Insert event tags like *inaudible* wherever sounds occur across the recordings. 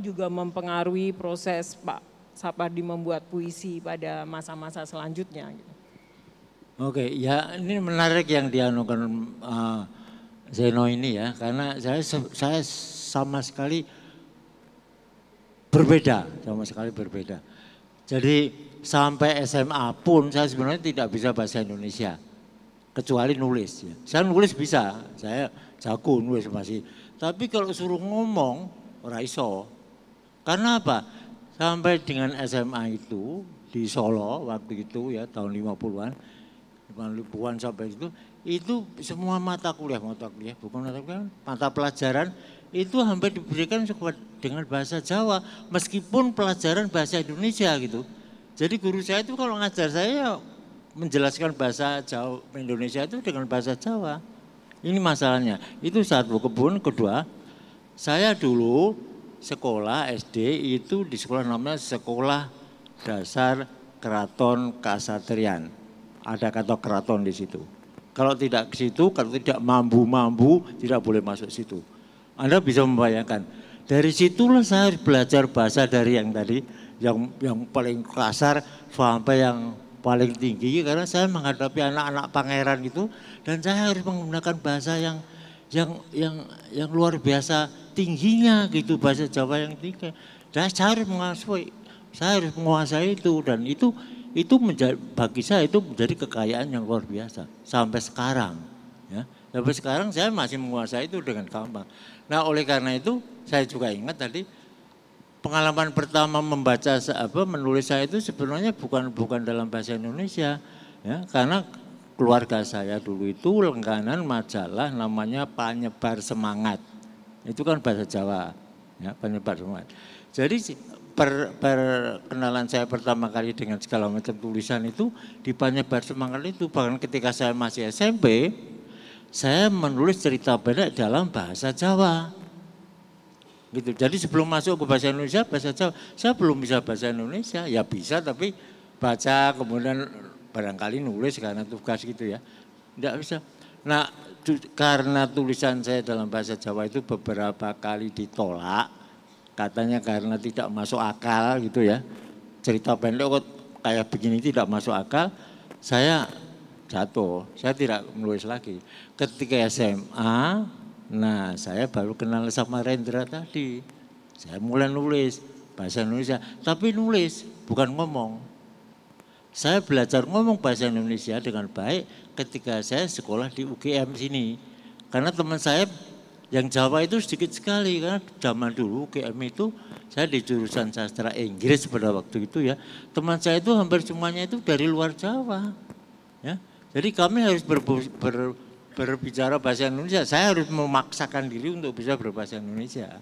juga mempengaruhi proses Pak Sapardi membuat puisi pada masa-masa selanjutnya. Gitu. Oke, ya ini menarik yang dianukan uh, Zeno ini ya, karena saya saya sama sekali berbeda, sama sekali berbeda. Jadi sampai SMA pun saya sebenarnya tidak bisa bahasa Indonesia kecuali nulis. Ya. Saya nulis bisa, saya jago nulis masih. Tapi kalau suruh ngomong, raiso. Karena apa? Sampai dengan SMA itu di Solo waktu itu ya tahun 50-an, 50-an sampai itu, itu semua mata kuliah, mata kuliah, bukan mata kuliah, mata pelajaran itu hampir diberikan dengan bahasa Jawa meskipun pelajaran bahasa Indonesia gitu. Jadi guru saya itu kalau ngajar saya menjelaskan bahasa Jawa Indonesia itu dengan bahasa Jawa. Ini masalahnya. Itu satu kebun kedua. Saya dulu sekolah SD itu di sekolah namanya Sekolah Dasar Keraton Kasatrian. Ada kata keraton di situ. Kalau tidak ke situ, kalau tidak mampu-mampu, tidak boleh masuk situ. Anda bisa membayangkan. Dari situlah saya belajar bahasa dari yang tadi, yang yang paling kasar sampai yang paling tinggi karena saya menghadapi anak-anak pangeran itu dan saya harus menggunakan bahasa yang yang yang yang luar biasa tingginya gitu bahasa Jawa yang tinggi. Dan nah, saya harus menguasai, saya harus menguasai itu dan itu itu menjadi, bagi saya itu menjadi kekayaan yang luar biasa sampai sekarang. Ya. Sampai sekarang saya masih menguasai itu dengan gampang. Nah oleh karena itu saya juga ingat tadi pengalaman pertama membaca apa menulis saya itu sebenarnya bukan bukan dalam bahasa Indonesia ya karena keluarga saya dulu itu lengganan majalah namanya Penyebar Semangat. Itu kan bahasa Jawa, ya, Penyebar Semangat. Jadi per, perkenalan saya pertama kali dengan segala macam tulisan itu di Penyebar Semangat itu bahkan ketika saya masih SMP, saya menulis cerita pendek dalam bahasa Jawa gitu. Jadi sebelum masuk ke bahasa Indonesia, bahasa Jawa, saya belum bisa bahasa Indonesia. Ya bisa tapi baca kemudian barangkali nulis karena tugas gitu ya. Tidak bisa. Nah, tu, karena tulisan saya dalam bahasa Jawa itu beberapa kali ditolak, katanya karena tidak masuk akal gitu ya. Cerita pendek kok kayak begini tidak masuk akal, saya jatuh, saya tidak menulis lagi. Ketika SMA, nah saya baru kenal sama Rendra tadi. Saya mulai nulis bahasa Indonesia, tapi nulis bukan ngomong saya belajar ngomong bahasa Indonesia dengan baik ketika saya sekolah di UGM sini. Karena teman saya yang Jawa itu sedikit sekali karena zaman dulu UGM itu saya di jurusan sastra Inggris pada waktu itu ya. Teman saya itu hampir semuanya itu dari luar Jawa. Ya. Jadi kami harus ber, ber, berbicara bahasa Indonesia. Saya harus memaksakan diri untuk bisa berbahasa Indonesia.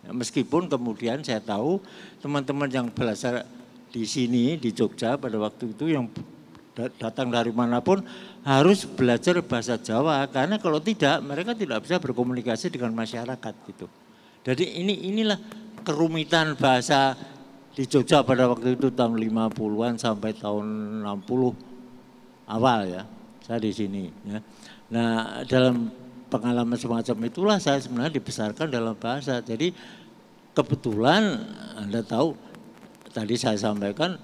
Ya, meskipun kemudian saya tahu teman-teman yang belajar di sini di Jogja pada waktu itu yang datang dari manapun harus belajar bahasa Jawa karena kalau tidak mereka tidak bisa berkomunikasi dengan masyarakat gitu. Jadi ini inilah kerumitan bahasa di Jogja pada waktu itu tahun 50-an sampai tahun 60 awal ya. Saya di sini ya. Nah, dalam pengalaman semacam itulah saya sebenarnya dibesarkan dalam bahasa. Jadi kebetulan Anda tahu tadi saya sampaikan,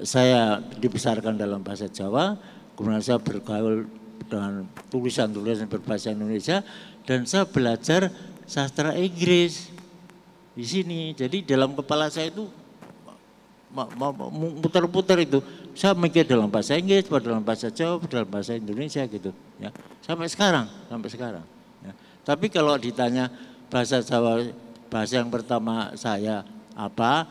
saya dibesarkan dalam bahasa Jawa, kemudian saya bergaul dengan tulisan-tulisan berbahasa Indonesia, dan saya belajar sastra Inggris di sini. Jadi dalam kepala saya itu muter-muter itu. Saya mikir dalam bahasa Inggris, dalam bahasa Jawa, dalam bahasa Indonesia gitu. Ya. Sampai sekarang, sampai sekarang. Ya. Tapi kalau ditanya bahasa Jawa, bahasa yang pertama saya apa,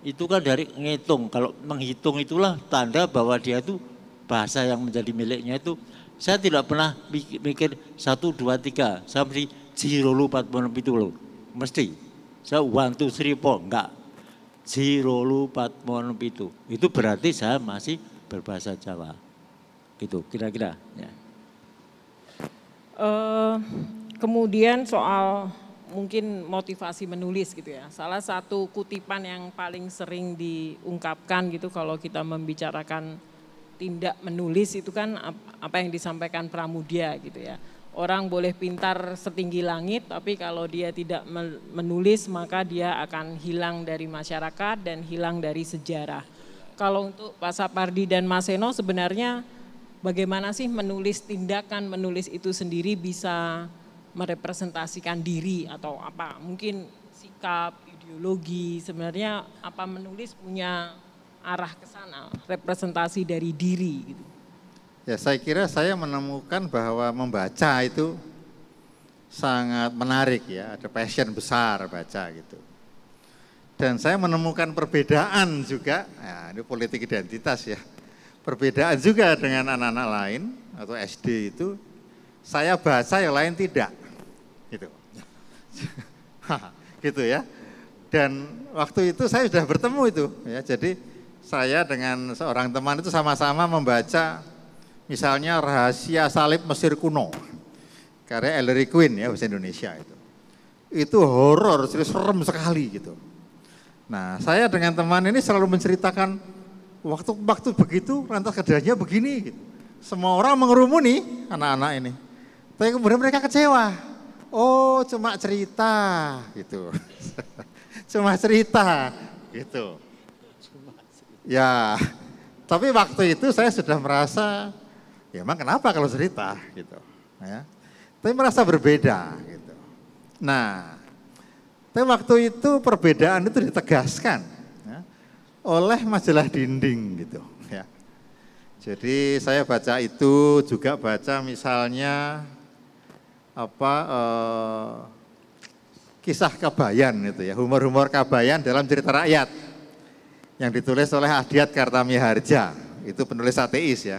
itu kan dari ngitung. Kalau menghitung itulah tanda bahwa dia itu bahasa yang menjadi miliknya itu. Saya tidak pernah mikir satu dua tiga sampai jirolu empat puluh itu loh. Mesti. Saya one two three four enggak. Jirolu empat puluh itu. Itu berarti saya masih berbahasa Jawa. Gitu kira-kira. Ya. Uh, kemudian soal mungkin motivasi menulis gitu ya. Salah satu kutipan yang paling sering diungkapkan gitu kalau kita membicarakan tindak menulis itu kan apa yang disampaikan Pramudia gitu ya. Orang boleh pintar setinggi langit tapi kalau dia tidak menulis maka dia akan hilang dari masyarakat dan hilang dari sejarah. Kalau untuk Pak Sapardi dan Mas Eno sebenarnya bagaimana sih menulis tindakan menulis itu sendiri bisa merepresentasikan diri atau apa mungkin sikap ideologi sebenarnya apa menulis punya arah ke sana representasi dari diri gitu. Ya saya kira saya menemukan bahwa membaca itu sangat menarik ya ada passion besar baca gitu. Dan saya menemukan perbedaan juga, ya ini politik identitas ya, perbedaan juga dengan anak-anak lain atau SD itu saya baca yang lain tidak gitu. *laughs* gitu ya. Dan waktu itu saya sudah bertemu itu ya. Jadi saya dengan seorang teman itu sama-sama membaca misalnya rahasia salib Mesir kuno karya Ellery Queen ya bahasa Indonesia itu itu horor serem sekali gitu nah saya dengan teman ini selalu menceritakan waktu-waktu begitu lantas keadaannya begini gitu. semua orang mengerumuni anak-anak ini tapi kemudian mereka kecewa oh cuma cerita gitu. *laughs* cuma cerita gitu. Cuma cerita. Ya, tapi waktu itu saya sudah merasa ya emang kenapa kalau cerita gitu ya. Tapi merasa berbeda gitu. Nah, tapi waktu itu perbedaan itu ditegaskan ya, oleh majalah dinding gitu ya. Jadi saya baca itu juga baca misalnya apa eh, kisah kabayan itu ya, humor-humor kabayan dalam cerita rakyat yang ditulis oleh Adiat Harja itu penulis ateis ya.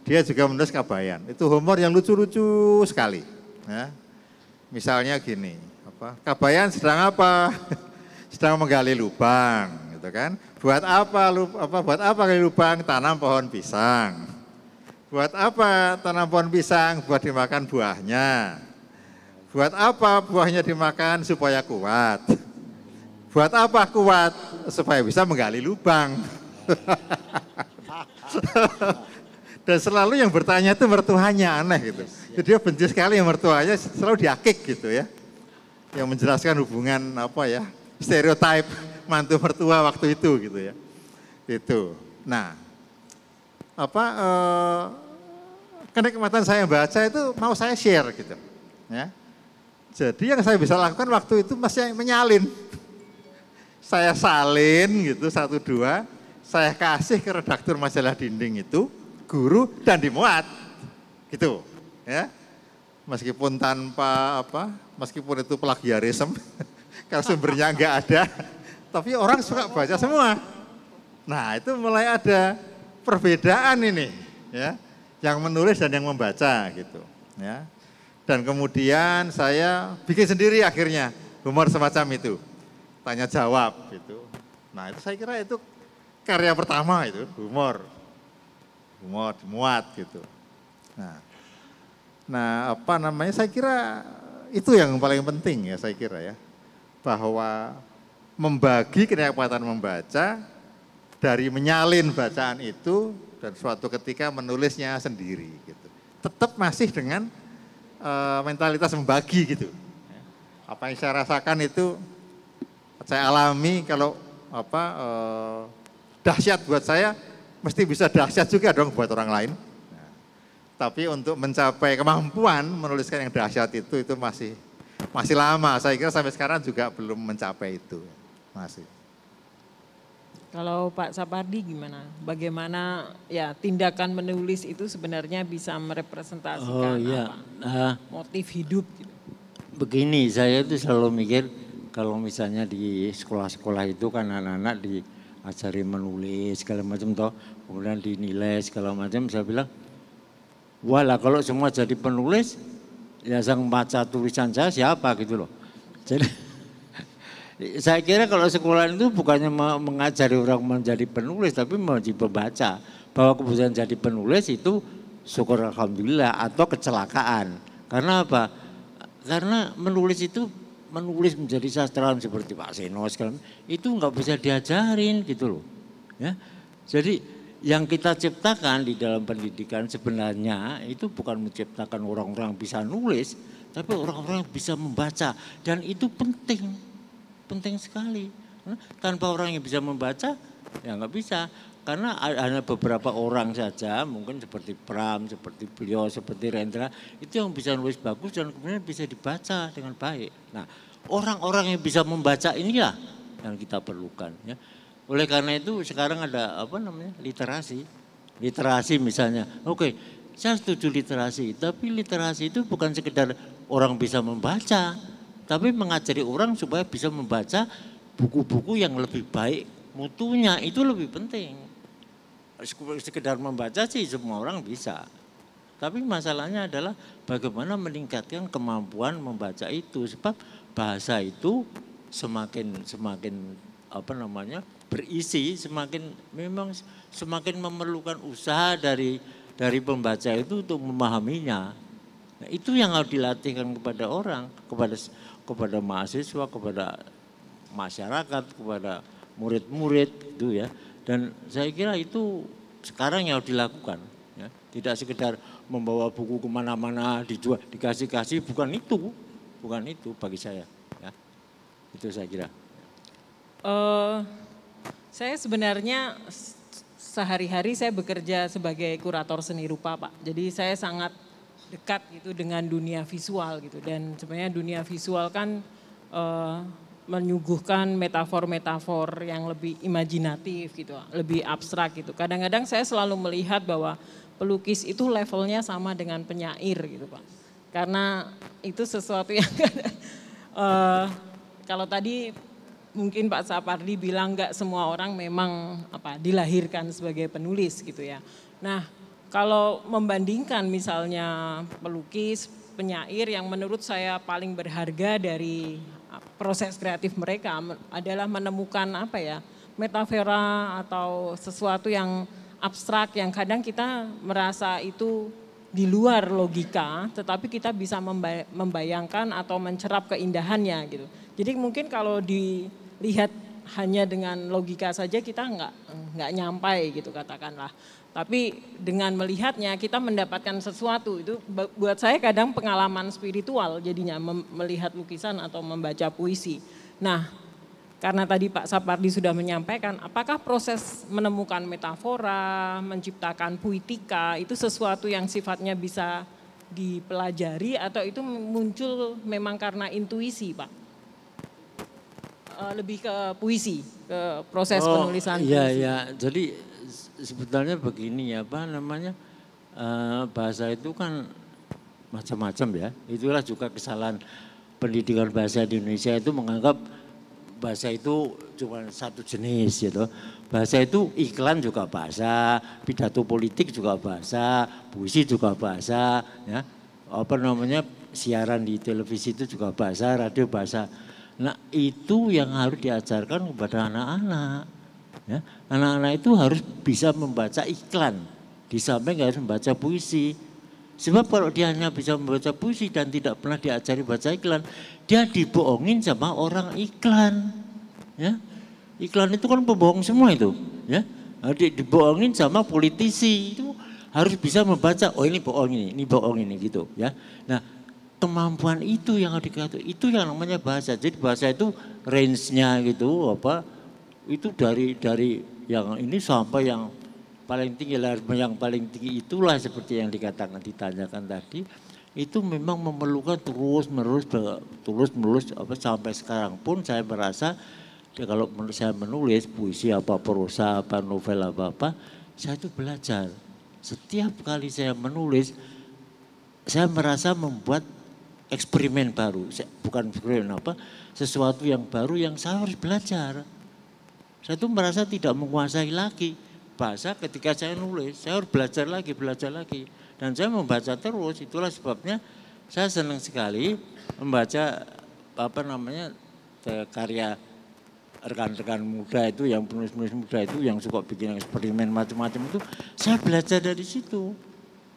Dia juga menulis kabayan. Itu humor yang lucu-lucu sekali. Ya. Misalnya gini, apa? Kabayan sedang apa? *laughs* sedang menggali lubang, gitu kan? Buat apa lu, apa buat apa gali lubang? Tanam pohon pisang. Buat apa tanam pohon pisang? Buat dimakan buahnya. Buat apa buahnya dimakan supaya kuat? Buat apa kuat? Supaya bisa menggali lubang. *laughs* Dan selalu yang bertanya itu mertuanya aneh gitu. Jadi dia benci sekali yang mertuanya selalu diakik gitu ya. Yang menjelaskan hubungan apa ya, stereotip mantu mertua waktu itu gitu ya. Itu. Nah, apa eh, kenikmatan saya baca itu mau saya share gitu. Ya. Jadi yang saya bisa lakukan waktu itu masih menyalin. Saya salin gitu satu dua, saya kasih ke redaktur majalah dinding itu, guru dan dimuat. Gitu. Ya. Meskipun tanpa apa, meskipun itu plagiarisme, *laughs* karena sumbernya enggak ada, tapi orang suka baca semua. Nah, itu mulai ada perbedaan ini, ya, yang menulis dan yang membaca gitu, ya dan kemudian saya bikin sendiri akhirnya humor semacam itu. Tanya jawab gitu. Nah, itu saya kira itu karya pertama itu, humor. Humor muat gitu. Nah, nah apa namanya? Saya kira itu yang paling penting ya saya kira ya. Bahwa membagi kenyataan membaca dari menyalin bacaan itu dan suatu ketika menulisnya sendiri gitu. Tetap masih dengan Eh, mentalitas membagi gitu. Apa yang saya rasakan itu saya alami kalau apa uh, dahsyat buat saya mesti bisa dahsyat juga dong buat orang lain. tapi untuk mencapai kemampuan menuliskan yang dahsyat itu itu masih masih lama. Saya kira sampai sekarang juga belum mencapai itu. Masih. Kalau Pak Sapardi gimana? Bagaimana ya tindakan menulis itu sebenarnya bisa merepresentasikan oh, iya. apa? Uh, Motif hidup. Gitu. Begini, saya itu selalu mikir kalau misalnya di sekolah-sekolah itu kan anak-anak diajari menulis segala macam toh, kemudian dinilai segala macam. Saya bilang, walah kalau semua jadi penulis, ya sang baca tulisan saya siapa gitu loh. Jadi *laughs* Saya kira kalau sekolah itu bukannya mengajari orang menjadi penulis, tapi menjadi pembaca. Bahwa kebutuhan jadi penulis itu syukur Alhamdulillah atau kecelakaan. Karena apa? Karena menulis itu menulis menjadi sastrawan seperti Pak Seno sekarang itu nggak bisa diajarin gitu loh. Ya. Jadi yang kita ciptakan di dalam pendidikan sebenarnya itu bukan menciptakan orang-orang bisa nulis, tapi orang-orang bisa membaca dan itu penting penting sekali. Tanpa orang yang bisa membaca, ya nggak bisa. Karena ada beberapa orang saja, mungkin seperti Pram, seperti beliau, seperti Rendra, itu yang bisa nulis bagus dan kemudian bisa dibaca dengan baik. Nah, orang-orang yang bisa membaca inilah yang kita perlukan. Ya. Oleh karena itu sekarang ada apa namanya literasi, literasi misalnya. Oke, saya setuju literasi, tapi literasi itu bukan sekedar orang bisa membaca, tapi mengajari orang supaya bisa membaca buku-buku yang lebih baik mutunya itu lebih penting. Sekedar membaca sih semua orang bisa. Tapi masalahnya adalah bagaimana meningkatkan kemampuan membaca itu sebab bahasa itu semakin semakin apa namanya berisi semakin memang semakin memerlukan usaha dari dari pembaca itu untuk memahaminya. Nah, itu yang harus dilatihkan kepada orang kepada kepada mahasiswa, kepada masyarakat, kepada murid-murid itu ya. Dan saya kira itu sekarang yang harus dilakukan. Ya. Tidak sekedar membawa buku kemana-mana, dijual, dikasih-kasih, bukan itu. Bukan itu bagi saya. Ya. Itu saya kira. Uh, saya sebenarnya sehari-hari saya bekerja sebagai kurator seni rupa Pak. Jadi saya sangat dekat gitu dengan dunia visual gitu dan sebenarnya dunia visual kan uh, menyuguhkan metafor-metafor yang lebih imajinatif gitu, lebih abstrak gitu. Kadang-kadang saya selalu melihat bahwa pelukis itu levelnya sama dengan penyair gitu Pak. Karena itu sesuatu yang uh, *laughs* kalau tadi mungkin Pak Sapardi bilang nggak semua orang memang apa dilahirkan sebagai penulis gitu ya. Nah, kalau membandingkan misalnya pelukis, penyair yang menurut saya paling berharga dari ah, proses kreatif mereka adalah menemukan apa ya, metafora atau sesuatu yang abstrak yang kadang kita merasa itu di luar logika, tetapi kita bisa membayangkan atau mencerap keindahannya gitu. Jadi mungkin kalau dilihat hanya dengan logika saja kita nggak nggak nyampai gitu katakanlah. Tapi dengan melihatnya kita mendapatkan sesuatu itu buat saya kadang pengalaman spiritual jadinya melihat lukisan atau membaca puisi. Nah, karena tadi Pak Sapardi sudah menyampaikan, apakah proses menemukan metafora, menciptakan puitika itu sesuatu yang sifatnya bisa dipelajari atau itu muncul memang karena intuisi, Pak? Eh, lebih ke puisi, ke proses oh, penulisan. Iya, puisi. iya. Jadi sebetulnya begini ya apa namanya eh, bahasa itu kan macam-macam ya. Itulah juga kesalahan pendidikan bahasa di Indonesia itu menganggap bahasa itu cuma satu jenis gitu. Bahasa itu iklan juga bahasa, pidato politik juga bahasa, puisi juga bahasa, ya. Apa namanya siaran di televisi itu juga bahasa, radio bahasa. Nah, itu yang harus diajarkan kepada anak-anak Ya, anak-anak itu harus bisa membaca iklan, di samping harus membaca puisi. Sebab kalau dia hanya bisa membaca puisi dan tidak pernah diajari baca iklan, dia dibohongin sama orang iklan. Ya, iklan itu kan pembohong semua itu. Ya, dibohongin sama politisi itu harus bisa membaca. Oh ini bohong ini, ini bohong ini gitu. Ya, nah kemampuan itu yang dikatakan itu yang namanya bahasa. Jadi bahasa itu range-nya gitu apa itu dari dari yang ini sampai yang paling tinggi lah yang paling tinggi itulah seperti yang dikatakan ditanyakan tadi itu memang memerlukan terus menerus terus menerus apa sampai sekarang pun saya merasa ya kalau menurut saya menulis puisi apa prosa apa novel apa apa saya itu belajar setiap kali saya menulis saya merasa membuat eksperimen baru bukan eksperimen apa sesuatu yang baru yang saya harus belajar saya tuh merasa tidak menguasai lagi bahasa ketika saya nulis. Saya harus belajar lagi, belajar lagi. Dan saya membaca terus, itulah sebabnya saya senang sekali membaca apa namanya eh, karya rekan-rekan muda itu yang penulis-penulis muda itu yang suka bikin eksperimen macam-macam itu saya belajar dari situ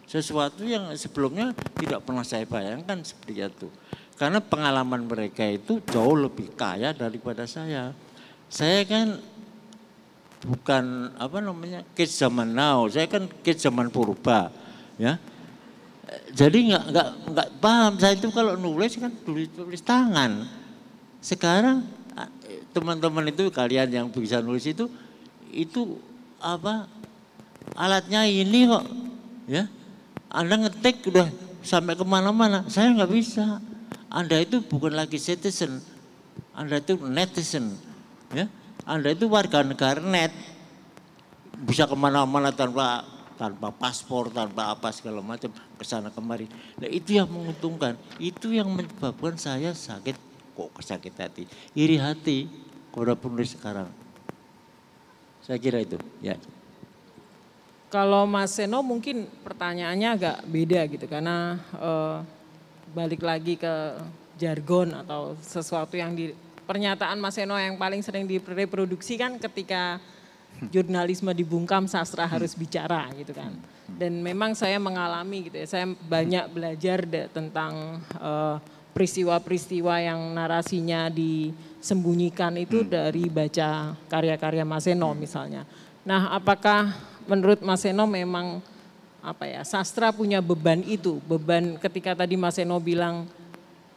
sesuatu yang sebelumnya tidak pernah saya bayangkan seperti itu karena pengalaman mereka itu jauh lebih kaya daripada saya saya kan bukan apa namanya kids zaman now. Saya kan kids zaman purba, ya. Jadi nggak nggak nggak paham saya itu kalau nulis kan tulis tulis tangan. Sekarang teman-teman itu kalian yang bisa nulis itu itu apa alatnya ini kok ya anda ngetik udah sampai kemana-mana saya nggak bisa anda itu bukan lagi citizen anda itu netizen ya anda itu warga negara net, bisa kemana-mana tanpa tanpa paspor, tanpa apa segala macam ke sana kemari. Nah, itu yang menguntungkan, itu yang menyebabkan saya sakit kok sakit hati, iri hati kepada penulis sekarang. Saya kira itu, ya. Kalau Mas Seno mungkin pertanyaannya agak beda gitu karena e, balik lagi ke jargon atau sesuatu yang di, pernyataan Mas Eno yang paling sering direproduksi kan ketika jurnalisme dibungkam sastra harus hmm. bicara gitu kan. Dan memang saya mengalami gitu ya, saya banyak belajar deh tentang peristiwa eh, peristiwa-peristiwa yang narasinya disembunyikan itu hmm. dari baca karya-karya Mas Eno misalnya. Nah, apakah menurut Mas Eno memang apa ya, sastra punya beban itu, beban ketika tadi Mas Eno bilang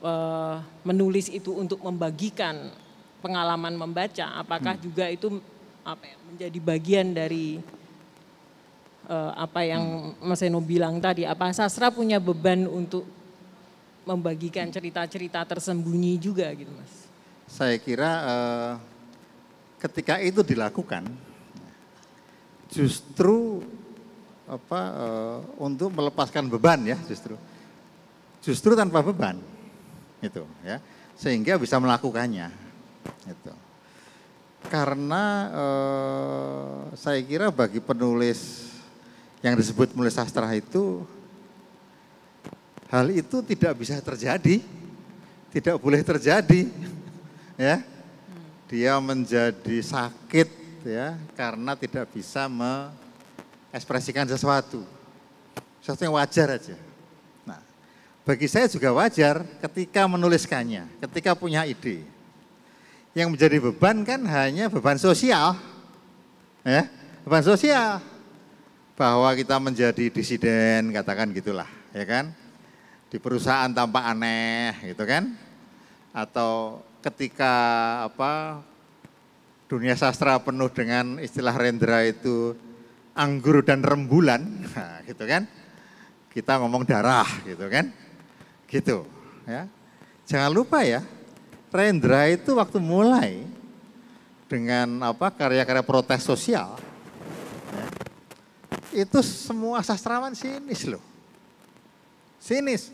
uh, menulis itu untuk membagikan pengalaman membaca, apakah hmm. juga itu apa ya, menjadi bagian dari uh, apa yang hmm. Mas Eno bilang tadi, apa sastra punya beban untuk membagikan cerita-cerita tersembunyi juga gitu Mas? Saya kira uh, ketika itu dilakukan justru apa uh, untuk melepaskan beban ya justru justru tanpa beban gitu ya sehingga bisa melakukannya itu karena eh, saya kira bagi penulis yang disebut penulis sastra itu hal itu tidak bisa terjadi tidak boleh terjadi *laughs* ya dia menjadi sakit ya karena tidak bisa mengekspresikan sesuatu sesuatu yang wajar aja bagi saya juga wajar ketika menuliskannya, ketika punya ide. Yang menjadi beban kan hanya beban sosial. Ya, beban sosial. Bahwa kita menjadi disiden, katakan gitulah, ya kan? Di perusahaan tampak aneh, gitu kan? Atau ketika apa dunia sastra penuh dengan istilah rendra itu anggur dan rembulan, *laughs* nah, gitu kan? Kita ngomong darah, gitu kan? Gitu, ya. Jangan lupa ya, Rendra itu waktu mulai dengan apa karya-karya protes sosial ya, itu semua sastrawan sinis loh. Sinis.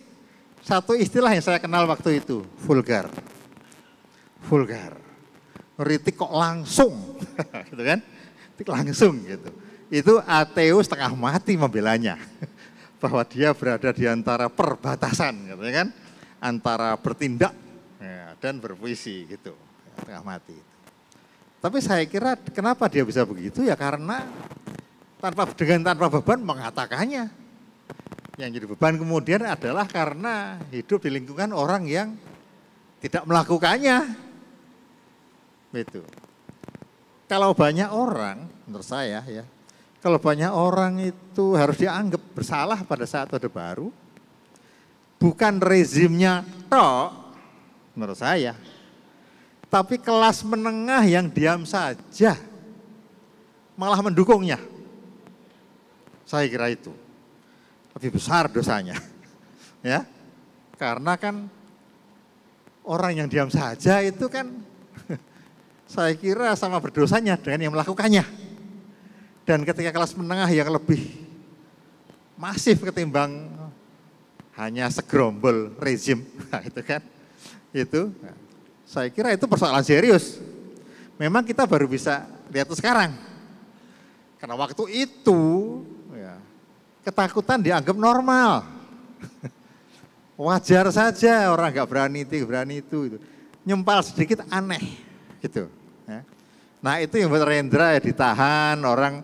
Satu istilah yang saya kenal waktu itu, vulgar. Vulgar. Ritik kok langsung, *laughs* gitu kan? Ritik langsung gitu. Itu ateus setengah mati membelanya. *laughs* bahwa dia berada di antara perbatasan, gitu ya kan, antara bertindak ya, dan berpuisi gitu, tengah mati. Tapi saya kira kenapa dia bisa begitu ya karena tanpa dengan tanpa beban mengatakannya. Yang jadi beban kemudian adalah karena hidup di lingkungan orang yang tidak melakukannya. Itu. Kalau banyak orang, menurut saya ya, kalau banyak orang itu harus dianggap bersalah pada saat Orde Baru, bukan rezimnya tok menurut saya, tapi kelas menengah yang diam saja malah mendukungnya. Saya kira itu lebih besar dosanya, *laughs* ya, karena kan orang yang diam saja itu kan *laughs* saya kira sama berdosanya dengan yang melakukannya. Dan ketika kelas menengah yang lebih masif ketimbang hanya segerombol rezim, *laughs* nah, itu kan, itu. Saya kira itu persoalan serius. Memang kita baru bisa lihat itu sekarang. Karena waktu itu ya, ketakutan dianggap normal. *laughs* Wajar saja orang nggak berani itu, berani itu. Gitu. Nyempal sedikit aneh gitu. Ya. Nah itu yang buat Rendra ya ditahan, orang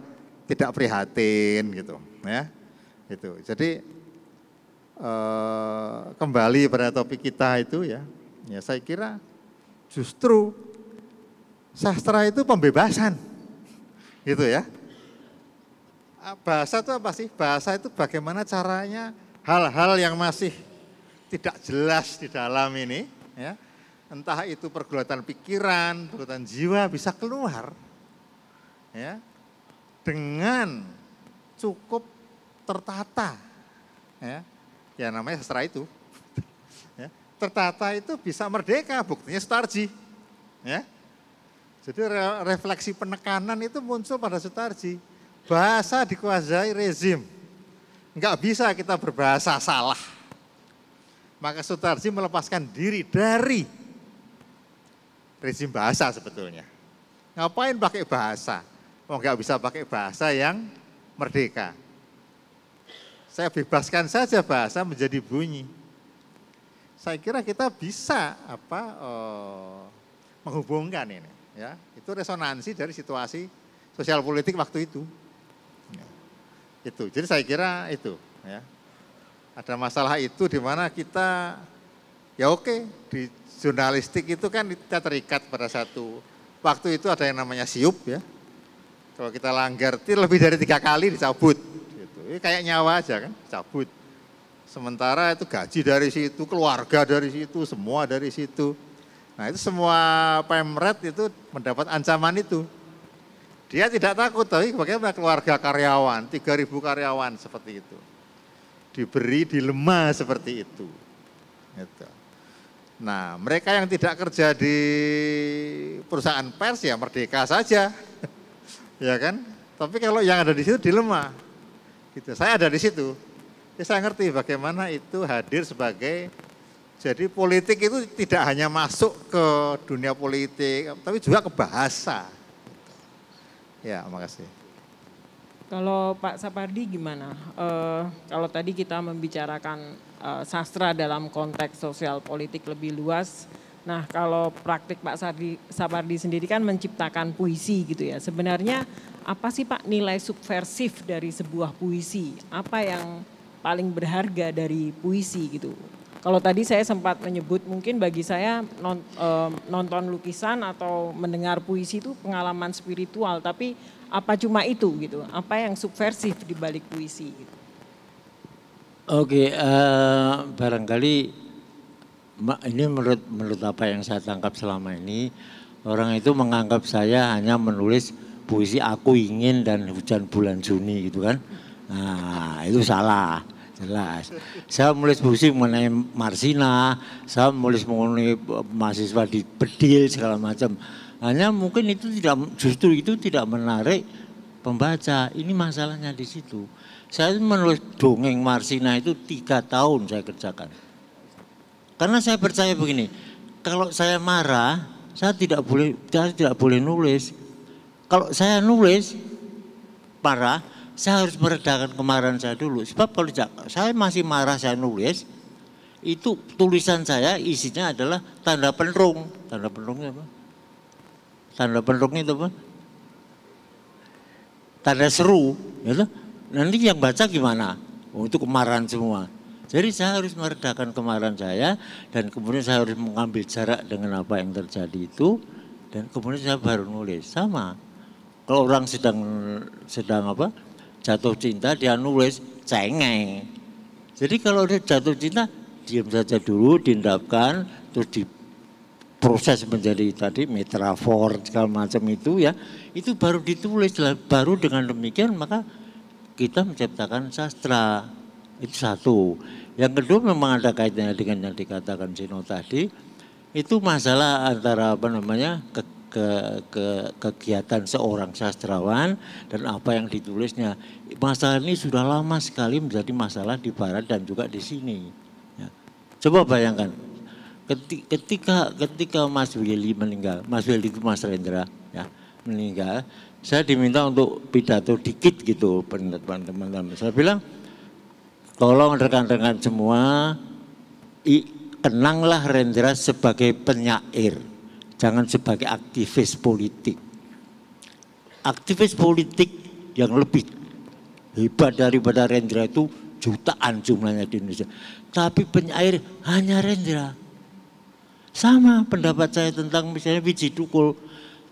tidak prihatin gitu ya itu jadi eh, kembali pada topik kita itu ya ya saya kira justru sastra itu pembebasan gitu ya ah, bahasa itu apa sih bahasa itu bagaimana caranya hal-hal yang masih tidak jelas di dalam ini ya entah itu pergulatan pikiran pergulatan jiwa bisa keluar ya dengan cukup tertata. Ya, ya namanya sastra itu. *laughs* ya, tertata itu bisa merdeka, buktinya Sutarji. Ya. Jadi refleksi penekanan itu muncul pada Sutarji. Bahasa dikuasai rezim. Enggak bisa kita berbahasa salah. Maka Sutarji melepaskan diri dari rezim bahasa sebetulnya. Ngapain pakai bahasa? Oh nggak bisa pakai bahasa yang merdeka. Saya bebaskan saja bahasa menjadi bunyi. Saya kira kita bisa apa oh, menghubungkan ini. Ya, itu resonansi dari situasi sosial politik waktu itu. Ya. Itu. Jadi saya kira itu. Ya. Ada masalah itu di mana kita ya oke di jurnalistik itu kan kita terikat pada satu waktu itu ada yang namanya siup ya kalau kita langgar lebih dari tiga kali dicabut. Gitu. Ini kayak nyawa aja kan, cabut. Sementara itu gaji dari situ, keluarga dari situ, semua dari situ. Nah itu semua pemret itu mendapat ancaman itu. Dia tidak takut, tapi bagaimana keluarga karyawan, 3.000 karyawan seperti itu. Diberi dilema seperti itu. Gitu. Nah mereka yang tidak kerja di perusahaan pers ya merdeka saja ya kan? Tapi kalau yang ada di situ dilema, gitu. Saya ada di situ, ya saya ngerti bagaimana itu hadir sebagai jadi politik itu tidak hanya masuk ke dunia politik, tapi juga ke bahasa. Ya, makasih. Kalau Pak Sapardi gimana? E, kalau tadi kita membicarakan e, sastra dalam konteks sosial politik lebih luas, Nah, kalau praktik Pak Sardi, Sapardi sendiri kan menciptakan puisi gitu ya. Sebenarnya apa sih Pak nilai subversif dari sebuah puisi? Apa yang paling berharga dari puisi gitu? Kalau tadi saya sempat menyebut mungkin bagi saya non, e, nonton lukisan atau mendengar puisi itu pengalaman spiritual, tapi apa cuma itu gitu? Apa yang subversif di balik puisi? Gitu? Oke, uh, barangkali ini menurut menurut apa yang saya tangkap selama ini orang itu menganggap saya hanya menulis puisi aku ingin dan hujan bulan Juni gitu kan. Nah, itu salah. Jelas. Saya menulis puisi mengenai Marsina, saya menulis mengenai eh, mahasiswa di Bedil segala macam. Hanya mungkin itu tidak justru itu tidak menarik pembaca. Ini masalahnya di situ. Saya menulis dongeng Marsina itu tiga tahun saya kerjakan karena saya percaya begini, kalau saya marah, saya tidak boleh saya tidak boleh nulis. Kalau saya nulis marah, saya harus meredakan kemarahan saya dulu. Sebab kalau saya masih marah saya nulis, itu tulisan saya isinya adalah tanda penrung. Tanda penrungnya apa? Tanda penrungnya itu apa? Tanda seru, gitu. Nanti yang baca gimana? Oh, itu kemarahan semua. Jadi saya harus meredakan kemarahan saya dan kemudian saya harus mengambil jarak dengan apa yang terjadi itu dan kemudian saya baru nulis sama. Kalau orang sedang sedang apa jatuh cinta dia nulis cengeng. Jadi kalau dia jatuh cinta diam saja dulu diendapkan terus diproses menjadi tadi metafor segala macam itu ya itu baru ditulis baru dengan demikian maka kita menciptakan sastra itu satu. Yang kedua memang ada kaitannya dengan yang dikatakan Sino tadi. Itu masalah antara apa namanya ke, ke, ke, kegiatan seorang sastrawan dan apa yang ditulisnya. Masalah ini sudah lama sekali menjadi masalah di barat dan juga di sini. Ya. Coba bayangkan ketika ketika Mas Willy meninggal, Mas Willy itu Mas Rendra ya, meninggal, saya diminta untuk pidato dikit gitu teman-teman. Saya bilang Tolong rekan-rekan semua, i, kenanglah Rendra sebagai penyair, jangan sebagai aktivis politik. Aktivis politik yang lebih hebat daripada Rendra itu jutaan jumlahnya di Indonesia. Tapi penyair hanya Rendra. Sama pendapat saya tentang misalnya Wiji Tukul.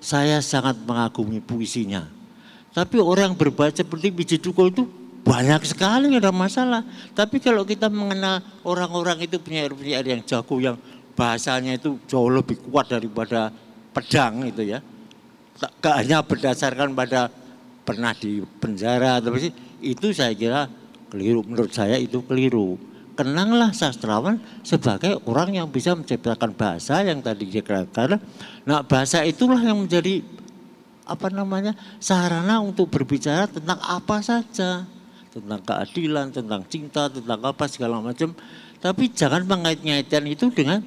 Saya sangat mengagumi puisinya. Tapi orang berbaca seperti Wiji Tukul itu banyak sekali ada masalah. Tapi kalau kita mengenal orang-orang itu penyair-penyair yang jago, yang bahasanya itu jauh lebih kuat daripada pedang itu ya. tak hanya berdasarkan pada pernah di penjara atau sih itu saya kira keliru. Menurut saya itu keliru. Kenanglah sastrawan sebagai orang yang bisa menciptakan bahasa yang tadi dikatakan. Nah bahasa itulah yang menjadi apa namanya sarana untuk berbicara tentang apa saja tentang keadilan, tentang cinta, tentang apa segala macam. Tapi jangan mengait-ngaitkan itu dengan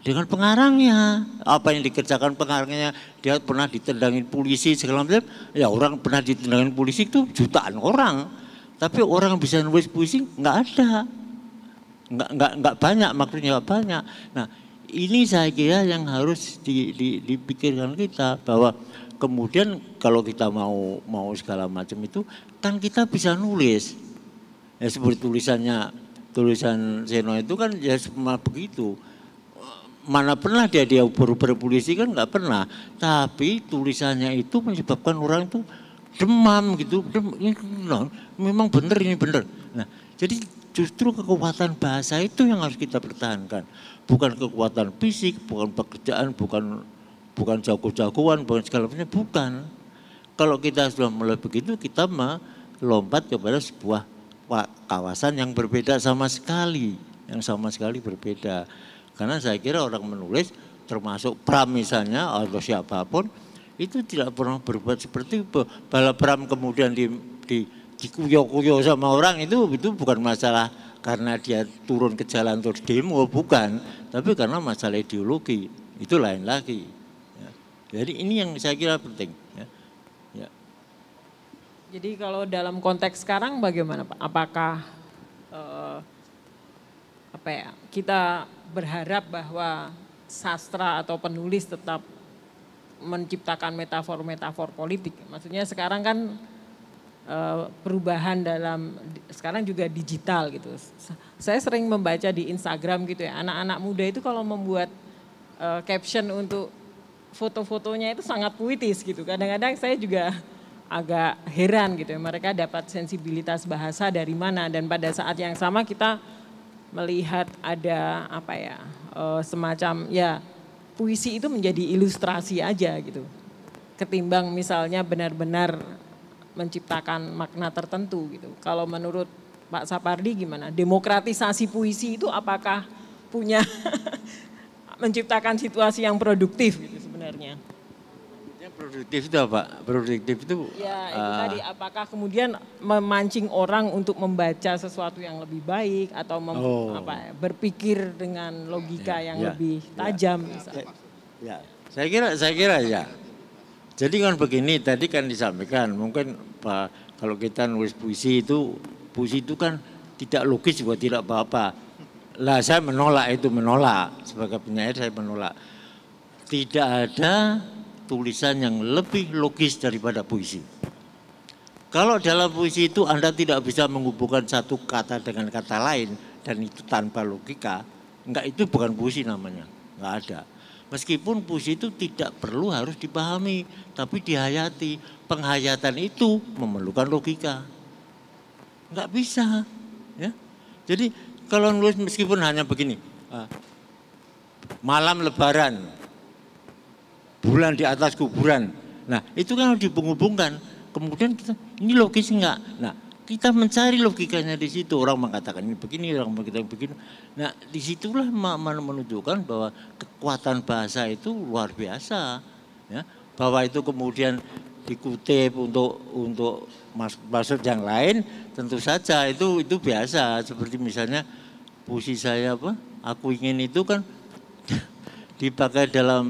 dengan pengarangnya. Apa yang dikerjakan pengarangnya, dia pernah ditendangin polisi segala macam. Ya orang pernah ditendangin polisi itu jutaan orang. Tapi orang yang bisa nulis puisi nggak ada. Nggak, nggak, nggak banyak, maksudnya nggak banyak. Nah ini saya kira yang harus di, di, dipikirkan kita bahwa kemudian kalau kita mau mau segala macam itu kan kita bisa nulis. Ya seperti tulisannya tulisan Seno itu kan ya semua begitu. Mana pernah dia dia berubah polisi kan nggak pernah. Tapi tulisannya itu menyebabkan orang itu demam gitu. Dem, ini, no, memang benar ini benar. Nah, jadi justru kekuatan bahasa itu yang harus kita pertahankan. Bukan kekuatan fisik, bukan pekerjaan, bukan bukan jago-jagoan, bukan segala macamnya, bukan. Kalau kita sudah mulai begitu, kita melompat kepada sebuah kawasan yang berbeda sama sekali, yang sama sekali berbeda. Karena saya kira orang menulis, termasuk Pram misalnya atau siapapun, itu tidak pernah berbuat seperti balap Bala Pram kemudian di, di dikuyok-kuyok sama orang itu itu bukan masalah karena dia turun ke jalan terus demo bukan, tapi karena masalah ideologi itu lain lagi. Ya. Jadi ini yang saya kira penting. Jadi kalau dalam konteks sekarang bagaimana Pak? Apakah uh, apa ya, kita berharap bahwa sastra atau penulis tetap menciptakan metafor-metafor politik? Maksudnya sekarang kan uh, perubahan dalam sekarang juga digital gitu. Saya sering membaca di Instagram gitu ya, anak-anak muda itu kalau membuat uh, caption untuk foto-fotonya itu sangat puitis gitu. Kadang-kadang saya juga agak heran gitu ya. Mereka dapat sensibilitas bahasa dari mana dan pada saat yang sama kita melihat ada apa ya eh, semacam ya puisi itu menjadi ilustrasi aja gitu. Ketimbang misalnya benar-benar menciptakan makna tertentu gitu. Kalau menurut Pak Sapardi gimana? Demokratisasi puisi itu apakah punya *laughs* menciptakan situasi yang produktif gitu sebenarnya? produktif itu apa? Produktif itu Ya, itu uh, tadi apakah kemudian memancing orang untuk membaca sesuatu yang lebih baik atau mem, oh. apa berpikir dengan logika ya, yang ya, lebih ya. tajam ya, misalnya. Ya, saya kira saya kira ya. Jadi kan begini, tadi kan disampaikan mungkin Pak kalau kita nulis puisi itu puisi itu kan tidak logis buat tidak apa-apa. Lah saya menolak itu menolak sebagai penyair saya menolak. Tidak ada tulisan yang lebih logis daripada puisi. Kalau dalam puisi itu Anda tidak bisa menghubungkan satu kata dengan kata lain dan itu tanpa logika, enggak itu bukan puisi namanya, enggak ada. Meskipun puisi itu tidak perlu harus dipahami, tapi dihayati. Penghayatan itu memerlukan logika. Enggak bisa. Ya. Jadi kalau nulis meskipun hanya begini, ah, malam lebaran, bulan di atas kuburan. Nah, itu kan harus dihubungkan. Kemudian kita ini logis enggak? Nah, kita mencari logikanya di situ. Orang mengatakan ini begini, orang mengatakan begini. Nah, disitulah menunjukkan bahwa kekuatan bahasa itu luar biasa. Ya, bahwa itu kemudian dikutip untuk untuk maksud yang lain tentu saja itu itu biasa seperti misalnya puisi saya apa aku ingin itu kan *laughs* dipakai dalam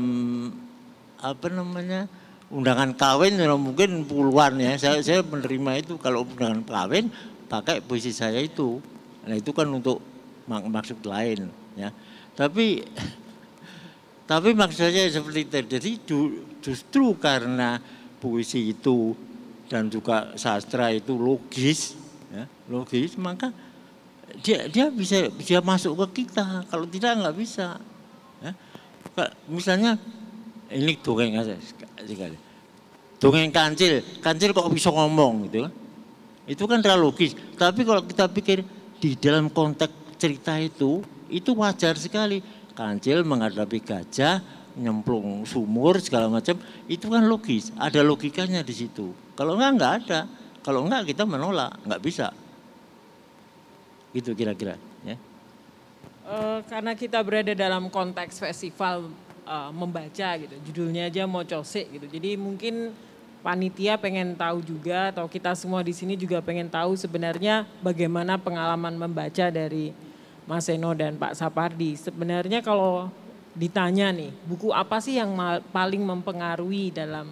apa namanya undangan kawin ya mungkin puluhan ya saya saya menerima itu kalau undangan kawin pakai puisi saya itu nah itu kan untuk mak maksud lain ya tapi tapi maksudnya seperti itu jadi justru karena puisi itu dan juga sastra itu logis ya, logis maka dia dia bisa dia masuk ke kita kalau tidak nggak bisa ya. misalnya ini dongeng aja sekali. Dongeng kancil, kancil kok bisa ngomong gitu kan. Itu kan terlalu logis. Tapi kalau kita pikir di dalam konteks cerita itu, itu wajar sekali. Kancil menghadapi gajah, nyemplung sumur segala macam, itu kan logis. Ada logikanya di situ. Kalau enggak enggak ada. Kalau enggak kita menolak, enggak bisa. Gitu kira-kira ya. E, karena kita berada dalam konteks festival uh, membaca gitu. Judulnya aja mau cosek gitu. Jadi mungkin panitia pengen tahu juga atau kita semua di sini juga pengen tahu sebenarnya bagaimana pengalaman membaca dari Mas Seno dan Pak Sapardi. Sebenarnya kalau ditanya nih, buku apa sih yang paling mempengaruhi dalam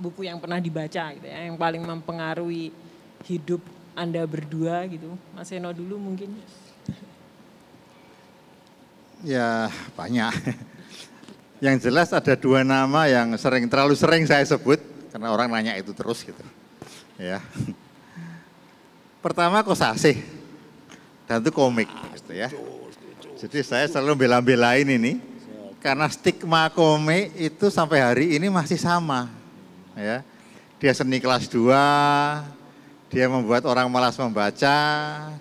buku yang pernah dibaca gitu ya, yang paling mempengaruhi hidup Anda berdua gitu. Mas Seno dulu mungkin. Ya, banyak. *laughs* Yang jelas ada dua nama yang sering terlalu sering saya sebut karena orang nanya itu terus gitu. Ya. Pertama Kosasih. Dan itu komik gitu ya. Jadi saya selalu bela-belain ini karena stigma komik itu sampai hari ini masih sama. Ya. Dia seni kelas 2, dia membuat orang malas membaca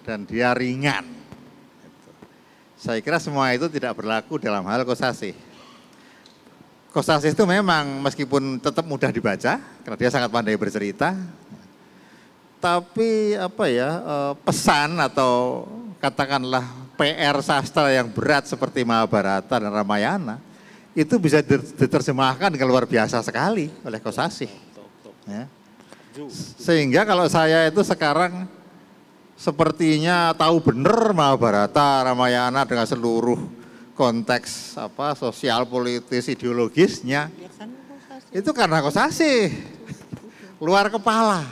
dan dia ringan. Gitu. Saya kira semua itu tidak berlaku dalam hal kosasih Kostasis itu memang meskipun tetap mudah dibaca karena dia sangat pandai bercerita, tapi apa ya eh, pesan atau katakanlah PR sastra yang berat seperti Mahabharata dan Ramayana itu bisa diterjemahkan dengan luar biasa sekali oleh Kosasi. Ya. Sehingga kalau saya itu sekarang sepertinya tahu benar Mahabharata, Ramayana dengan seluruh konteks apa sosial politis ideologisnya itu karena kosasi luar kepala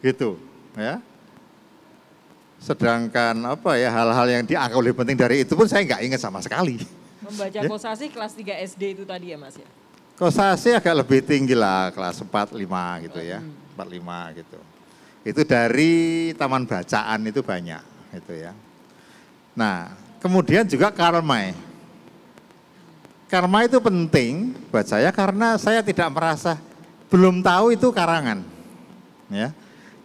gitu ya sedangkan apa ya hal-hal yang dianggap lebih penting dari itu pun saya nggak ingat sama sekali membaca ya. kosasi kelas 3 SD itu tadi ya mas ya kosasi agak lebih tinggi lah kelas 4 5 gitu ya 4 hmm. 5 gitu itu dari taman bacaan itu banyak gitu ya nah Kemudian juga karma. Karma itu penting buat saya karena saya tidak merasa belum tahu itu karangan. Ya.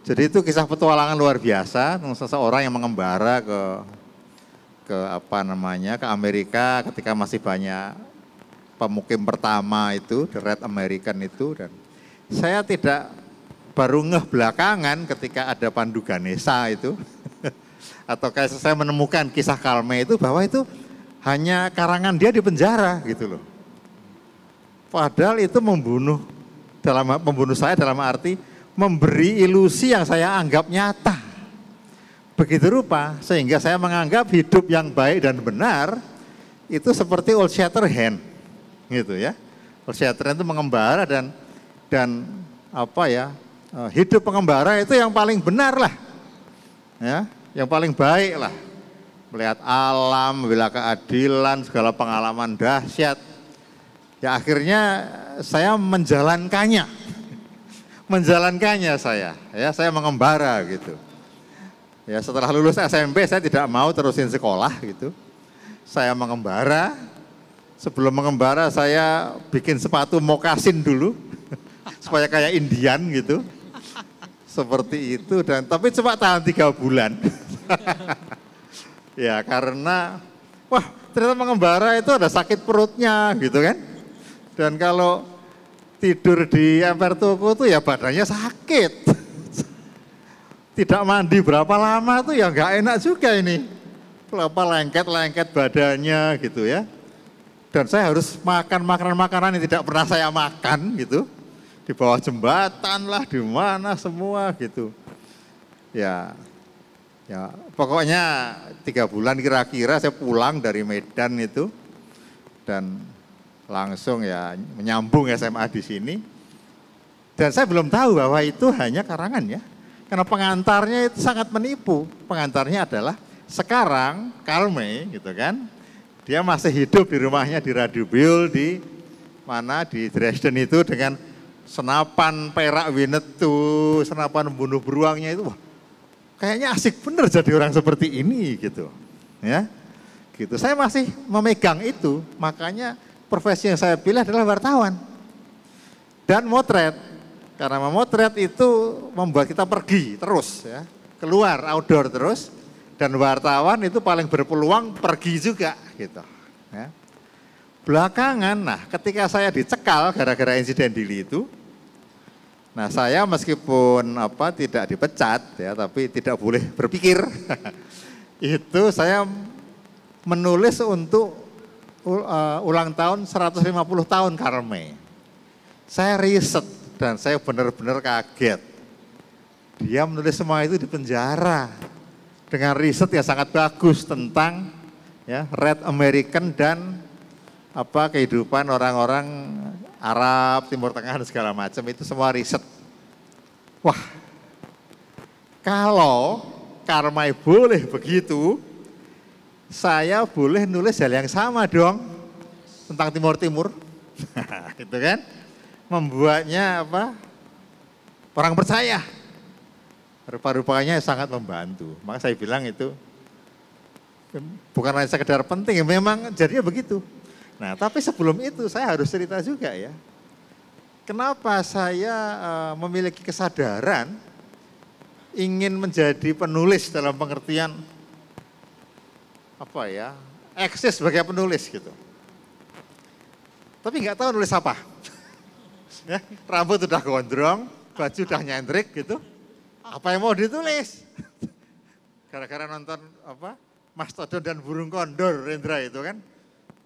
Jadi itu kisah petualangan luar biasa seseorang yang mengembara ke ke apa namanya ke Amerika ketika masih banyak pemukim pertama itu the Red American itu dan saya tidak baru ngeh belakangan ketika ada Pandu Ganesa itu atau kayak saya menemukan kisah Kalme itu bahwa itu hanya karangan dia di penjara gitu loh. Padahal itu membunuh dalam membunuh saya dalam arti memberi ilusi yang saya anggap nyata. Begitu rupa sehingga saya menganggap hidup yang baik dan benar itu seperti old Shatterhand gitu ya. Old Shatterhand itu mengembara dan dan apa ya eh, hidup pengembara itu yang paling benar lah ya yang paling baik lah. Melihat alam, bila keadilan, segala pengalaman dahsyat. Ya akhirnya saya menjalankannya. *laughs* menjalankannya saya, ya saya mengembara gitu. Ya setelah lulus SMP saya tidak mau terusin sekolah gitu. Saya mengembara. Sebelum mengembara saya bikin sepatu mokasin dulu *laughs* supaya kayak Indian gitu seperti itu dan tapi cuma tahan tiga bulan. *laughs* ya karena wah ternyata mengembara itu ada sakit perutnya gitu kan. Dan kalau tidur di emper toko tuh ya badannya sakit. *laughs* Tidak mandi berapa lama tuh ya nggak enak juga ini. Apa lengket-lengket badannya gitu ya. Dan saya harus makan makanan-makanan yang tidak pernah saya makan gitu di bawah jembatan lah, di mana semua gitu. Ya, ya pokoknya tiga bulan kira-kira saya pulang dari Medan itu dan langsung ya menyambung SMA di sini. Dan saya belum tahu bahwa itu hanya karangan ya. Karena pengantarnya itu sangat menipu. Pengantarnya adalah sekarang Karme gitu kan. Dia masih hidup di rumahnya di Radebeul di mana di Dresden itu dengan senapan perak Winetu, senapan bunuh beruangnya itu wah, kayaknya asik bener jadi orang seperti ini gitu. Ya. Gitu. Saya masih memegang itu, makanya profesi yang saya pilih adalah wartawan. Dan motret. Karena memotret itu membuat kita pergi terus ya, keluar outdoor terus dan wartawan itu paling berpeluang pergi juga gitu ya. Belakangan nah ketika saya dicekal gara-gara insiden Dili itu Nah saya meskipun apa tidak dipecat ya tapi tidak boleh berpikir *laughs* itu saya menulis untuk eh, ulang tahun 150 tahun Karme. Saya riset dan saya benar-benar kaget. Dia menulis semua itu di penjara dengan riset yang sangat bagus tentang ya red American dan apa kehidupan orang-orang Arab, Timur Tengah dan segala macam itu semua riset. Wah, kalau karmai boleh begitu, saya boleh nulis hal yang sama dong tentang Timur Timur, *laughs* gitu kan? Membuatnya apa? Orang percaya. Rupa-rupanya sangat membantu. Maka saya bilang itu bukan hanya sekedar penting, memang jadinya begitu. Nah, tapi sebelum itu saya harus cerita juga ya. Kenapa saya eh, memiliki kesadaran ingin menjadi penulis dalam pengertian apa ya? Eksis sebagai penulis gitu. Tapi nggak tahu nulis apa. *laughs* ya, rambut udah gondrong, baju udah nyentrik gitu. Apa yang mau ditulis? *laughs* Gara-gara nonton apa? Mastodon dan burung kondor Rendra itu kan